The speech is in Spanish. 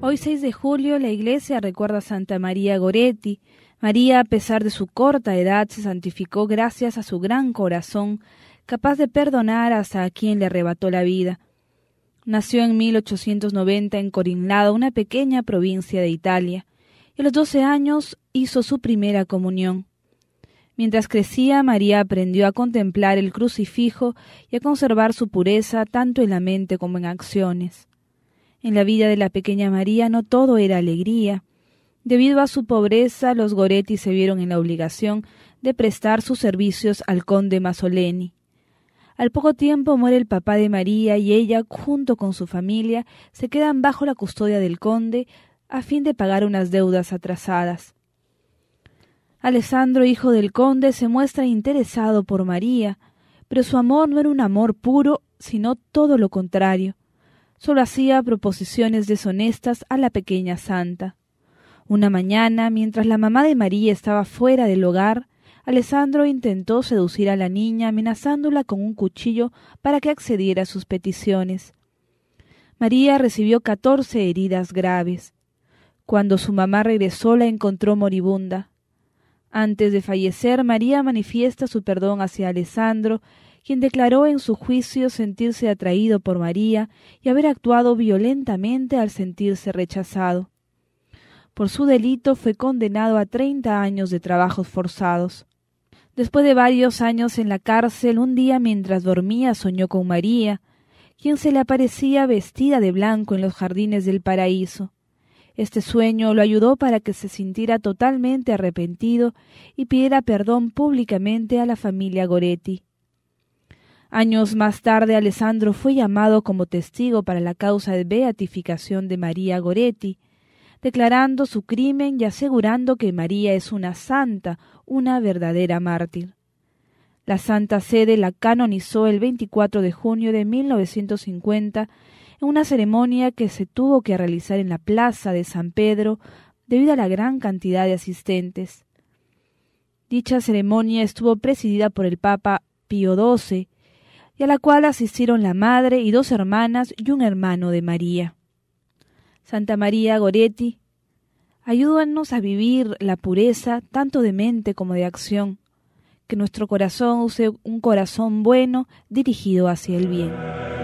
Hoy 6 de julio la iglesia recuerda a Santa María Goretti. María, a pesar de su corta edad, se santificó gracias a su gran corazón, capaz de perdonar hasta a quien le arrebató la vida. Nació en 1890 en Corinlado, una pequeña provincia de Italia, y a los 12 años hizo su primera comunión. Mientras crecía, María aprendió a contemplar el crucifijo y a conservar su pureza tanto en la mente como en acciones. En la vida de la pequeña María no todo era alegría. Debido a su pobreza, los Goretti se vieron en la obligación de prestar sus servicios al conde Mazzoleni. Al poco tiempo muere el papá de María y ella, junto con su familia, se quedan bajo la custodia del conde a fin de pagar unas deudas atrasadas. Alessandro, hijo del conde, se muestra interesado por María, pero su amor no era un amor puro, sino todo lo contrario solo hacía proposiciones deshonestas a la pequeña santa. Una mañana, mientras la mamá de María estaba fuera del hogar, Alessandro intentó seducir a la niña amenazándola con un cuchillo para que accediera a sus peticiones. María recibió catorce heridas graves. Cuando su mamá regresó la encontró moribunda. Antes de fallecer, María manifiesta su perdón hacia Alessandro, quien declaró en su juicio sentirse atraído por María y haber actuado violentamente al sentirse rechazado. Por su delito fue condenado a treinta años de trabajos forzados. Después de varios años en la cárcel, un día mientras dormía soñó con María, quien se le aparecía vestida de blanco en los jardines del paraíso. Este sueño lo ayudó para que se sintiera totalmente arrepentido y pidiera perdón públicamente a la familia Goretti. Años más tarde, Alessandro fue llamado como testigo para la causa de beatificación de María Goretti, declarando su crimen y asegurando que María es una santa, una verdadera mártir. La Santa Sede la canonizó el 24 de junio de 1950 en una ceremonia que se tuvo que realizar en la plaza de San Pedro debido a la gran cantidad de asistentes. Dicha ceremonia estuvo presidida por el Papa Pío XII y a la cual asistieron la madre y dos hermanas y un hermano de María. Santa María Goretti, ayúdanos a vivir la pureza tanto de mente como de acción, que nuestro corazón use un corazón bueno dirigido hacia el bien.